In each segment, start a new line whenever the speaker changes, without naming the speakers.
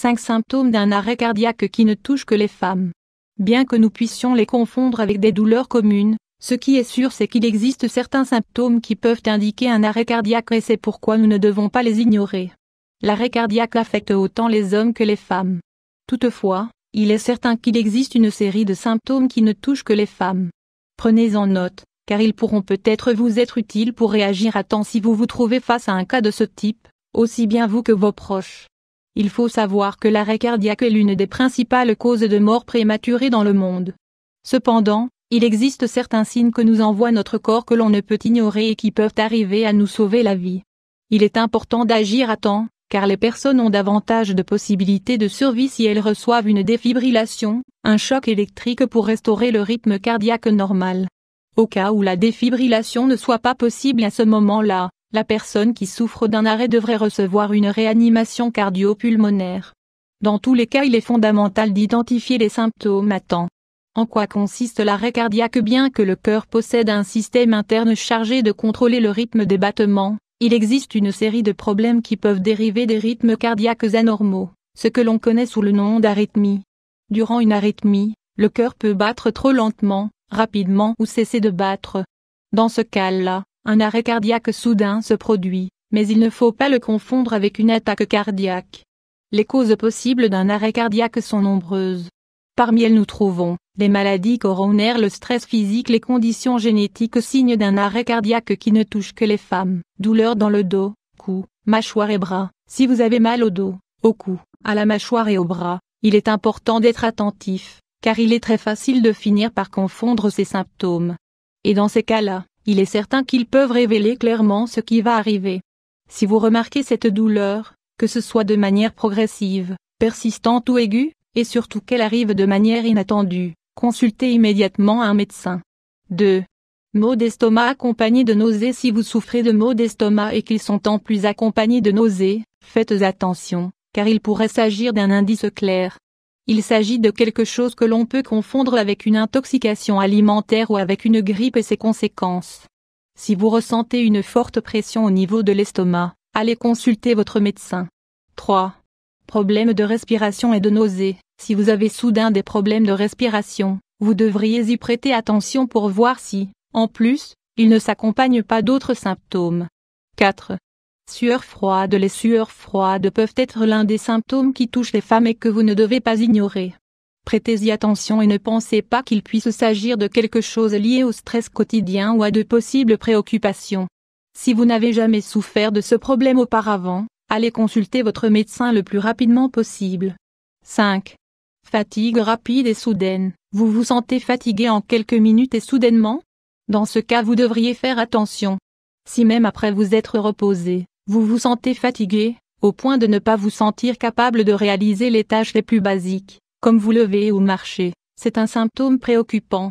5 symptômes d'un arrêt cardiaque qui ne touche que les femmes. Bien que nous puissions les confondre avec des douleurs communes, ce qui est sûr c'est qu'il existe certains symptômes qui peuvent indiquer un arrêt cardiaque et c'est pourquoi nous ne devons pas les ignorer. L'arrêt cardiaque affecte autant les hommes que les femmes. Toutefois, il est certain qu'il existe une série de symptômes qui ne touchent que les femmes. Prenez-en note, car ils pourront peut-être vous être utiles pour réagir à temps si vous vous trouvez face à un cas de ce type, aussi bien vous que vos proches. Il faut savoir que l'arrêt cardiaque est l'une des principales causes de mort prématurée dans le monde. Cependant, il existe certains signes que nous envoie notre corps que l'on ne peut ignorer et qui peuvent arriver à nous sauver la vie. Il est important d'agir à temps, car les personnes ont davantage de possibilités de survie si elles reçoivent une défibrillation, un choc électrique pour restaurer le rythme cardiaque normal. Au cas où la défibrillation ne soit pas possible à ce moment-là, la personne qui souffre d'un arrêt devrait recevoir une réanimation cardio-pulmonaire. Dans tous les cas il est fondamental d'identifier les symptômes à temps. En quoi consiste l'arrêt cardiaque Bien que le cœur possède un système interne chargé de contrôler le rythme des battements, il existe une série de problèmes qui peuvent dériver des rythmes cardiaques anormaux, ce que l'on connaît sous le nom d'arythmie. Durant une arythmie, le cœur peut battre trop lentement, rapidement ou cesser de battre. Dans ce cas-là, un arrêt cardiaque soudain se produit, mais il ne faut pas le confondre avec une attaque cardiaque. Les causes possibles d'un arrêt cardiaque sont nombreuses. Parmi elles nous trouvons les maladies coronaires, le stress physique, les conditions génétiques signes d'un arrêt cardiaque qui ne touche que les femmes, douleurs dans le dos, cou, mâchoire et bras. Si vous avez mal au dos, au cou, à la mâchoire et au bras, il est important d'être attentif, car il est très facile de finir par confondre ces symptômes. Et dans ces cas-là, il est certain qu'ils peuvent révéler clairement ce qui va arriver. Si vous remarquez cette douleur, que ce soit de manière progressive, persistante ou aiguë, et surtout qu'elle arrive de manière inattendue, consultez immédiatement un médecin. 2. Maux d'estomac accompagnés de nausées Si vous souffrez de maux d'estomac et qu'ils sont en plus accompagnés de nausées, faites attention, car il pourrait s'agir d'un indice clair. Il s'agit de quelque chose que l'on peut confondre avec une intoxication alimentaire ou avec une grippe et ses conséquences. Si vous ressentez une forte pression au niveau de l'estomac, allez consulter votre médecin. 3. Problèmes de respiration et de nausées. Si vous avez soudain des problèmes de respiration, vous devriez y prêter attention pour voir si, en plus, il ne s'accompagne pas d'autres symptômes. 4. Sueurs froide Les sueurs froides peuvent être l'un des symptômes qui touchent les femmes et que vous ne devez pas ignorer. Prêtez-y attention et ne pensez pas qu'il puisse s'agir de quelque chose lié au stress quotidien ou à de possibles préoccupations. Si vous n'avez jamais souffert de ce problème auparavant, allez consulter votre médecin le plus rapidement possible. 5. Fatigue rapide et soudaine. Vous vous sentez fatigué en quelques minutes et soudainement Dans ce cas vous devriez faire attention. Si même après vous être reposé, vous vous sentez fatigué, au point de ne pas vous sentir capable de réaliser les tâches les plus basiques, comme vous lever ou marcher. C'est un symptôme préoccupant.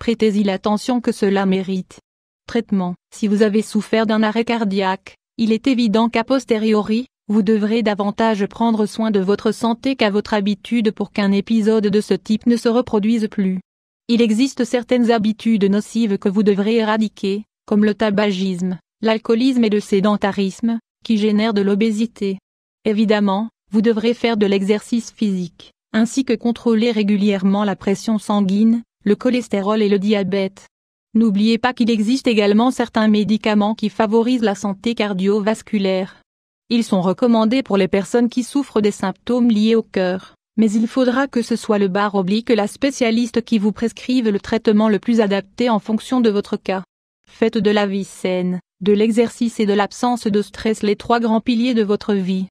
Prêtez-y l'attention que cela mérite. Traitement. Si vous avez souffert d'un arrêt cardiaque, il est évident qu'a posteriori, vous devrez davantage prendre soin de votre santé qu'à votre habitude pour qu'un épisode de ce type ne se reproduise plus. Il existe certaines habitudes nocives que vous devrez éradiquer, comme le tabagisme, l'alcoolisme et le sédentarisme, qui génèrent de l'obésité. Évidemment, vous devrez faire de l'exercice physique, ainsi que contrôler régulièrement la pression sanguine, le cholestérol et le diabète. N'oubliez pas qu'il existe également certains médicaments qui favorisent la santé cardiovasculaire. Ils sont recommandés pour les personnes qui souffrent des symptômes liés au cœur, mais il faudra que ce soit le bar oblique la spécialiste qui vous prescrive le traitement le plus adapté en fonction de votre cas. Faites de la vie saine de l'exercice et de l'absence de stress les trois grands piliers de votre vie.